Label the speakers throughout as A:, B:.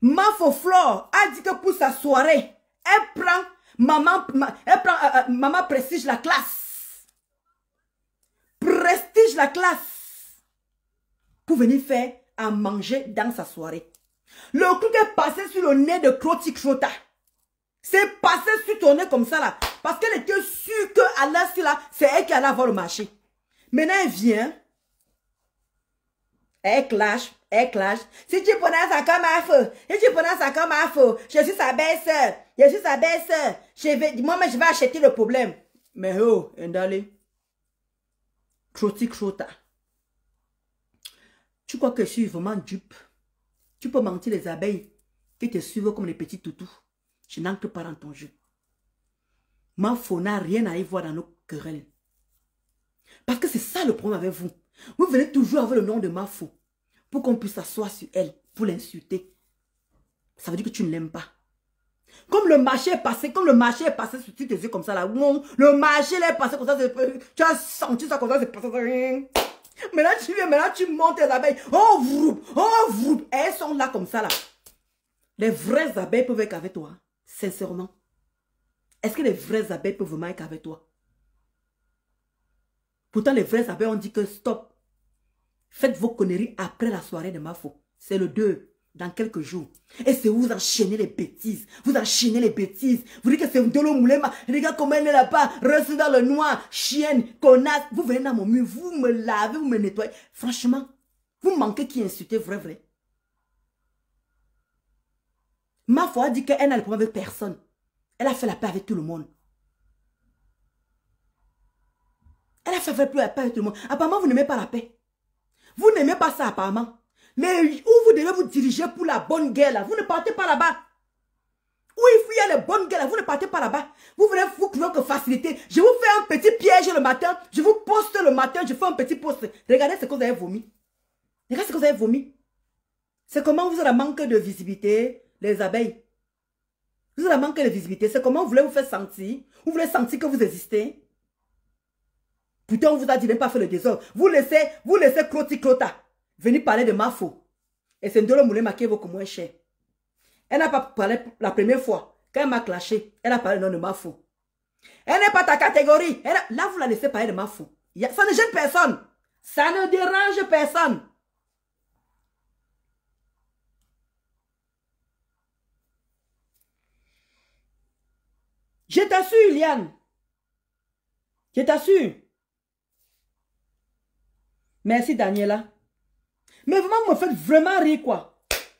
A: Mafoflore a dit que pour sa soirée, elle prend maman, elle prend, euh, euh, maman prestige la classe. Prestige la classe. Pour venir faire à manger dans sa soirée. Le coup est passé sur le nez de Croti Crota. C'est passé sur ton nez comme ça là. Parce qu'elle était sûre que Allah, c'est elle qui allait avoir le marché. Maintenant, elle vient. Elle clash éclate. Si tu prenais ça comme un si tu prenais ça comme un je suis sa belle-sœur, je suis sa belle-sœur, je vais, je vais acheter le problème. Mais oh, Ndali, croti crota. Tu crois que je suis vraiment dupe? Tu peux mentir les abeilles qui te suivent comme les petits toutous. Je n'entre pas dans ton jeu. Ma n'a rien à y voir dans nos querelles. Parce que c'est ça le problème avec vous. Vous venez toujours avec le nom de Mafo pour qu'on puisse s'asseoir sur elle, pour l'insulter. Ça veut dire que tu ne l'aimes pas. Comme le marché est passé, comme le marché est passé sur tes yeux comme ça là, le marché est passé comme ça, tu as senti ça comme ça, c'est passé. Maintenant tu viens, maintenant tu montes tes abeilles, oh vroup, oh vroup, elles sont là comme ça là. Les vraies abeilles peuvent être avec toi, sincèrement. Est-ce que les vraies abeilles peuvent vraiment être avec toi Pourtant les vraies abeilles ont dit que stop, Faites vos conneries après la soirée de Mafo. C'est le 2, dans quelques jours. Et c'est vous enchaînez les bêtises. Vous enchaînez les bêtises. Vous dites que c'est l'eau Moulema. Regarde comment elle est là-bas. Reste dans le noir. Chienne, connasse. Vous venez dans mon mur. Vous me lavez, vous me nettoyez. Franchement, vous manquez qui insultez, vrai, vrai. Ma a dit qu'elle n'a le problème avec personne. Elle a fait la paix avec tout le monde. Elle a fait la paix avec tout le monde. Apparemment, vous n'aimez pas la paix. Vous n'aimez pas ça apparemment. Mais où vous devez vous diriger pour la bonne guerre là, vous ne partez pas là-bas. Où il y les bonnes guerres là, vous ne partez pas là-bas. Vous voulez vous que faciliter. Je vous fais un petit piège le matin, je vous poste le matin, je fais un petit poste. Regardez ce que vous avez vomi. Regardez ce que vous avez vomi. C'est comment vous avez manqué de visibilité, les abeilles. Vous avez manque de visibilité. C'est comment vous voulez vous faire sentir. Vous voulez sentir que vous existez. Putain, on vous a dit de ne pas faire le désordre. Vous laissez, vous laissez Clota venir parler de Mafo. Et c'est Ndolo Moulema qui beaucoup moins cher. Elle n'a pas parlé la première fois. Quand elle m'a clashé, elle a parlé non de Mafo. Elle n'est pas ta catégorie. Là, vous la laissez parler de ma Mafo. Ça ne gêne personne. Ça ne dérange personne. Je t'assure, Liane. Je t'assure. Merci Daniela. Mais vraiment, vous me faites vraiment rire, quoi.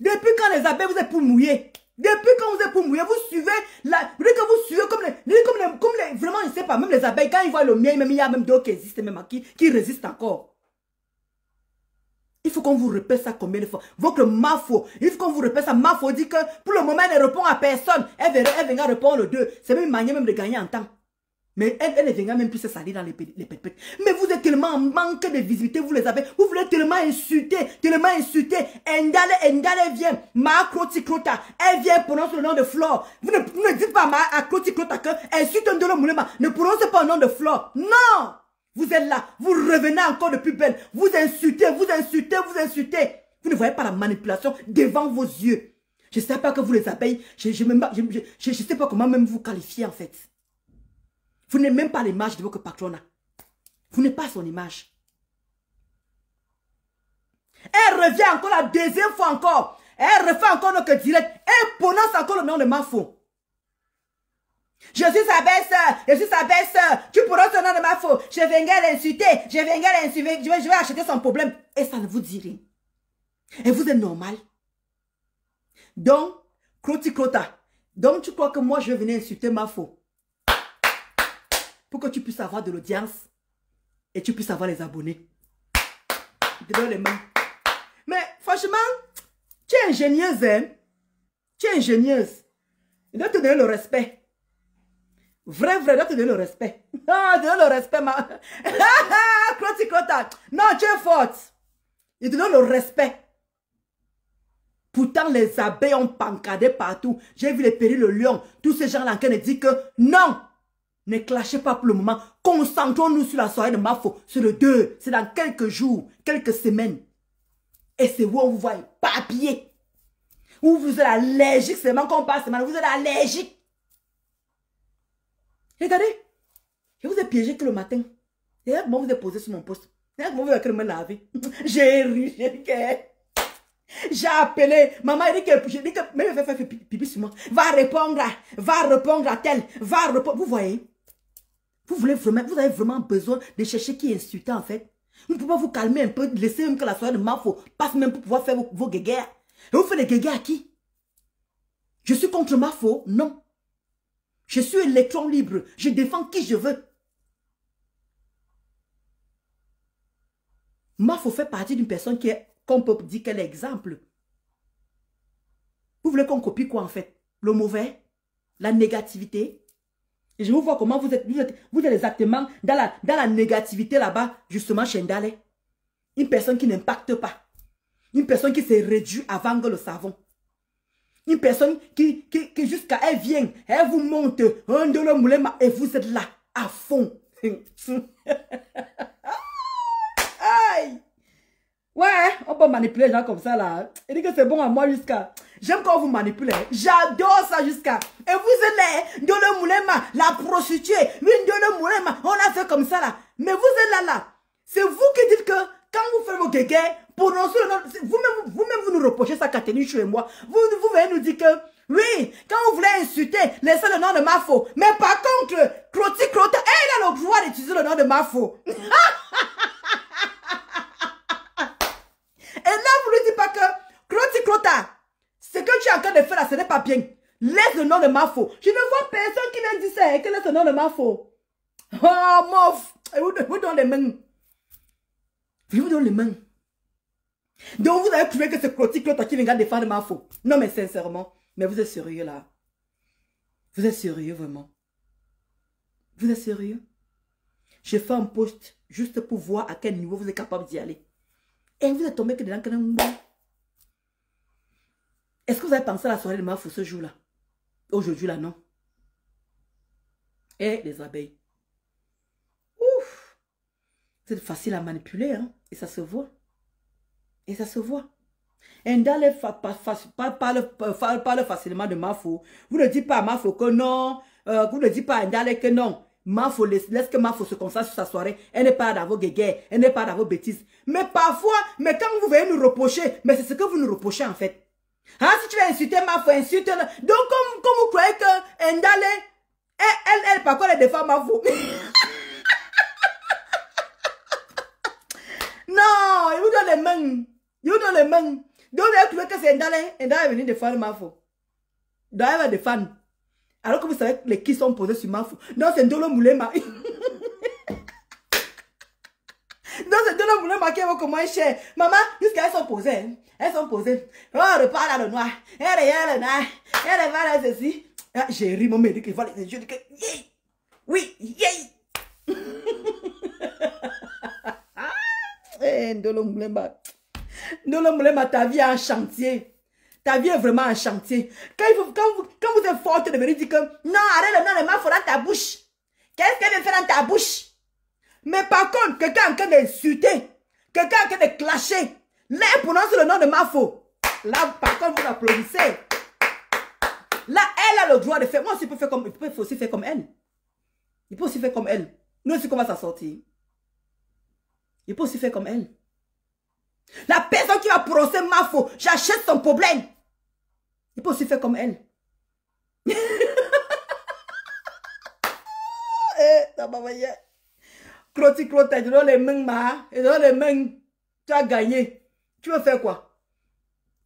A: Depuis quand les abeilles, vous êtes pour mouiller Depuis quand vous êtes pour mouiller, vous suivez la... Vous suivez comme les... Comme les, comme les... Vraiment, je ne sais pas. Même les abeilles, quand ils voient le miel, même, il y a même d'autres qui existent, même, qui, qui résistent encore. Il faut qu'on vous répète ça combien de fois Votre mafo, il faut qu'on vous répète ça. Mafo dit que pour le moment, elle ne répond à personne. Elle verra, elle viendra répondre aux deux. C'est même une manière même de gagner en temps. Mais elle, elle ne viendra même plus se salir dans les, les Mais vous êtes tellement en manque de visibilité, vous les avez. Vous voulez tellement insulter, tellement insulter. Endale, Endale vient. Elle vient prononcer le nom de Flore. Vous ne, dites pas ma Tikrota que insulte un de l'homme. Ne prononcez pas le nom de Flore. Non! Vous êtes là. Vous revenez encore de plus belle. Vous insultez, vous insultez, vous insultez. Vous ne voyez pas la manipulation devant vos yeux. Je ne sais pas que vous les appelez. Je ne je, sais pas comment même vous qualifier en fait. Vous n'êtes même pas l'image de votre patronat. Vous n'êtes pas son image. Elle revient encore la deuxième fois encore. Elle refait encore notre direct. Elle prononce encore le nom de ma faux. Je suis sa baisse. je suis sa baisse. tu prononces le nom de ma faux. Je venir l'insulter, je venir l'insulter, je vais, acheter son problème. Et ça ne vous dit rien. Et vous êtes normal. Donc, croti crota. Donc, tu crois que moi, je vais venir insulter ma faux pour que tu puisses avoir de l'audience et tu puisses avoir les abonnés. donne les mains. Mais franchement, tu es ingénieuse, hein? Tu es ingénieuse. Il doit te donner le respect. Vrai, vrai, il doit te donner le respect. Ah, te donne le respect, ma... non, tu es forte. Il te donne le respect. Pourtant, les abeilles ont pancadé partout. J'ai vu les périls, le lion, tous ces gens-là qui dit que non, ne clashez pas pour le moment. Concentrons-nous sur la soirée de Mafo. Sur le 2. C'est dans quelques jours, quelques semaines. Et c'est où on vous voit papier. Où vous êtes allergique C'est seulement qu'on passe maintenant. Vous êtes allergique. Regardez. Je vous ai piégé que le matin. D'ailleurs, moi, vous êtes posé sur mon poste. D'ailleurs, vous avez me laver. j'ai ri, j'ai que... J'ai appelé. Maman, elle dit que... Je dit que... Mais fait faire pipi sur moi. Va répondre à... Va répondre à tel. Va répondre... Vous voyez vous, avez vraiment besoin de chercher qui est insultant en fait. Vous ne pouvez pas vous calmer un peu, laisser même que la soirée de Mafo passe même pour pouvoir faire vos, vos Et vous faites des guéguerres à qui Je suis contre Mafo Non. Je suis électron libre. Je défends qui je veux. Mafo fait partie d'une personne qui est, qu'on peut dire qu'elle est exemple. Vous voulez qu'on copie quoi en fait Le mauvais La négativité et je vous vois comment vous êtes, vous êtes, exactement dans la, dans la négativité là-bas, justement, chez Une personne qui n'impacte pas. Une personne qui s'est réduit avant que le savon. Une personne qui, jusqu'à elle vient, elle vous monte, un de moulin, et vous êtes là, à fond. Ouais, hein, on peut manipuler les gens comme ça là. Il dit que c'est bon à moi jusqu'à. J'aime quand vous manipulez. J'adore ça jusqu'à. Et vous êtes là, le Moulema, la prostituée. Lui, le Moulema, on a fait comme ça là. Mais vous êtes là là. C'est vous qui dites que quand vous faites vos guéguets, prononcez le nom. Vous-même, vous-même, vous nous reprochez ça, Catherine, chez moi. Vous, vous venez nous dire que, oui, quand vous voulez insulter, laissez le nom de Mafo. Mais par contre, Croti Crota, elle a le pouvoir d'utiliser le nom de Mafo. que tu es en train de faire là, ce n'est pas bien. Laisse le nom de Mafo. Je ne vois personne qui vient dire ça et hein, que laisse le nom de Mafo. Oh, ah, mof. Je vous, donne les mains. Je vous donne les mains. Donc, vous avez trouvé que c'est Clotilde qui vient défendre Mafo. Non, mais sincèrement. Mais vous êtes sérieux là. Vous êtes sérieux vraiment. Vous êtes sérieux? Je fais un post juste pour voir à quel niveau vous êtes capable d'y aller. Et vous êtes tombé que dedans que est-ce que vous avez pensé à la soirée de Mafou ce jour-là Aujourd'hui, là, non. Et eh, les abeilles. Ouf C'est facile à manipuler, hein? Et ça se voit. Et ça se voit. Indale euh, parle facilement de Mafou. Vous ne dites pas à Mafo que non. Euh, vous ne dites pas à Ndale que non. Mafou laisse, laisse que Mafou se concentre sur sa soirée. Elle n'est pas dans vos guéguerres. Elle n'est pas dans vos bêtises. Mais parfois, mais quand vous venez nous reprocher, mais c'est ce que vous nous reprochez en fait. Ah si tu veux insulter ma foi, insulte. Donc, comme, comme vous croyez que Ndale, elle, elle, elle par quoi elle défend ma Non, il vous donne les mains. Il vous donne les mains. Donc, vous croyait que c'est Ndale. Ndale est venu défendre ma foi. Donc, elle va défendre. Alors que vous savez les qui sont posés sur ma Non, c'est Ndolo Moulema. ces deux-là qui est beaucoup moins cher. Maman, jusqu'à sont posées. Hein. Elles sont posées. Hein. Oh, repart là le noir. Elle est elle, elle est là, ceci. Ah, j'ai ri, mon dit voit les yeux. Oui, yeah. Eh, Ndolo Moulemba. ta vie est en chantier. Ta vie est vraiment en chantier. Quand, vous, êtes forte, de venir dire que non, arrête, non, le m'a ta bouche. Qu'est-ce qu'elle veut faire dans ta bouche? Mais par contre, quelqu'un en train d'insulter, quelqu'un en train de clasher, là, elle prononce le nom de Mafo. Là, par contre, vous applaudissez. Là, elle a le droit de faire. Moi aussi, je peux faire comme, il peut aussi faire comme elle. Il peut aussi faire comme elle. Nous aussi, comment ça sortir Il peut aussi faire comme elle. La personne qui va prononcé Mafo, j'achète son problème. Il peut aussi faire comme elle. eh, Croti tu dans les mains ma, et dans les mains, tu as gagné. Tu veux faire quoi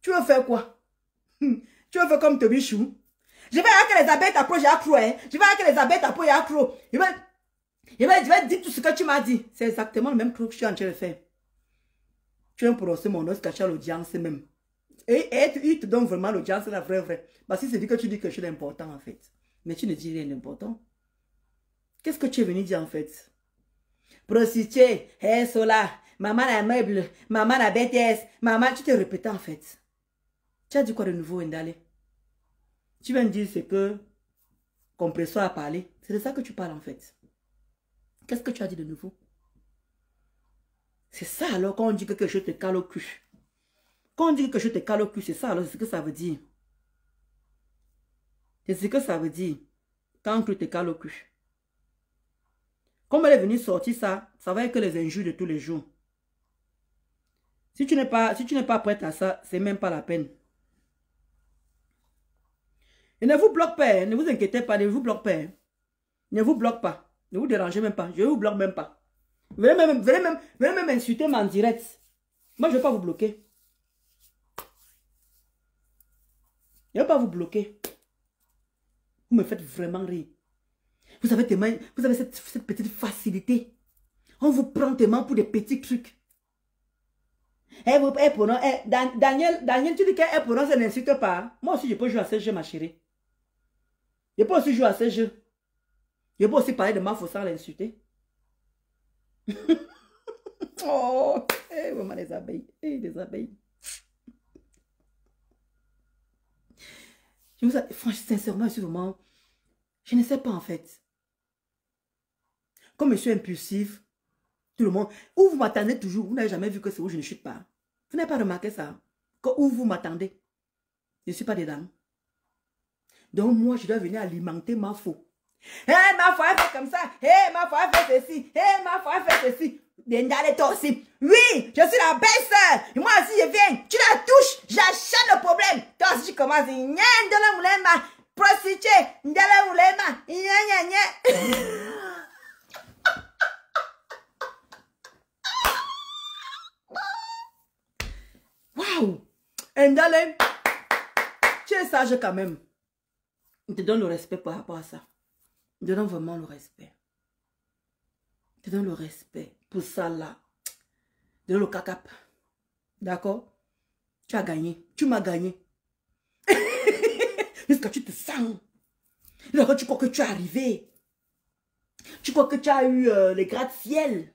A: Tu veux faire quoi hmm. Tu veux faire comme Tobichou Je vais avec les abeilles t'approche accro, hein. Je vais avec les abeilles t'approchent accro. Je vais, je vais, je vais dire tout ce que tu m'as dit. C'est exactement le même truc que je suis en train de faire. Tu un procès mon os caché à l'audience même. Et, être il te donne vraiment l'audience, la vraie, vraie. Parce si c'est dit que tu dis que je suis en fait. Mais tu ne dis rien d'important. Qu'est-ce que tu es venu dire en fait prostituée, hé, hein, Sola, maman à meuble, maman à bêtise, maman, tu te répétais en fait. Tu as dit quoi de nouveau, Ndale Tu viens me dire c'est que compresseur à parlé. C'est de ça que tu parles en fait. Qu'est-ce que tu as dit de nouveau C'est ça alors quand on dit que je te cale au cul. Quand on dit que je te cale au cul, c'est ça alors, c'est ce que ça veut dire. C'est ce que ça veut dire. Quand tu te cale au cul. Comme elle est venue sortir ça, ça va être que les injures de tous les jours. Si tu n'es pas, si tu n'es pas prête à ça, c'est même pas la peine. Et ne vous bloque pas, hein. ne vous inquiétez pas, ne vous bloquez pas. Hein. Ne vous bloque pas, ne vous dérangez même pas, je ne vous bloque même pas. Venez même, venez même, venez même insulter en direct. Moi, je ne vais pas vous bloquer. Je ne vais pas vous bloquer. Vous me faites vraiment rire. Vous avez, mains, vous cette, petite facilité. On vous prend tellement pour des petits trucs. Eh, eh, eh, Daniel, Daniel, tu dis qu'elle prononce, ça n'insulte pas. Moi aussi, je peux jouer à ce jeu, ma chérie. Je peux aussi jouer à ce jeu. Je peux aussi parler de ma fausse sans l'insulter. oh, hey, maman, les abeilles. Hey, les abeilles. Je vous franchement, sincèrement, Je ne sais pas, en fait. Comme je suis impulsif, tout le monde, où vous m'attendez toujours, vous n'avez jamais vu que c'est où je ne chute pas. Vous n'avez pas remarqué ça, que où vous m'attendez. Je ne suis pas dedans. Donc moi, je dois venir alimenter ma faute. Hé, ma foi, elle fait comme ça. Hé, ma foi, elle fait ceci. Hé, ma foi, elle fait ceci. Dendale, toi aussi. Oui, je suis la belle moi aussi, je viens. Tu la touches, j'achète le problème. Toi aussi, tu commences. pas la moulema. Prostituée. Ndale moulema. Eh, tu es sage quand même. On te donne le respect par rapport à ça. On te donne vraiment le respect. il te donne le respect pour ça là. de te donne le cacap. D'accord Tu as gagné. Tu m'as gagné. que tu te sens. Là, tu crois que tu es arrivé. Tu crois que tu as eu euh, les gratte-ciel.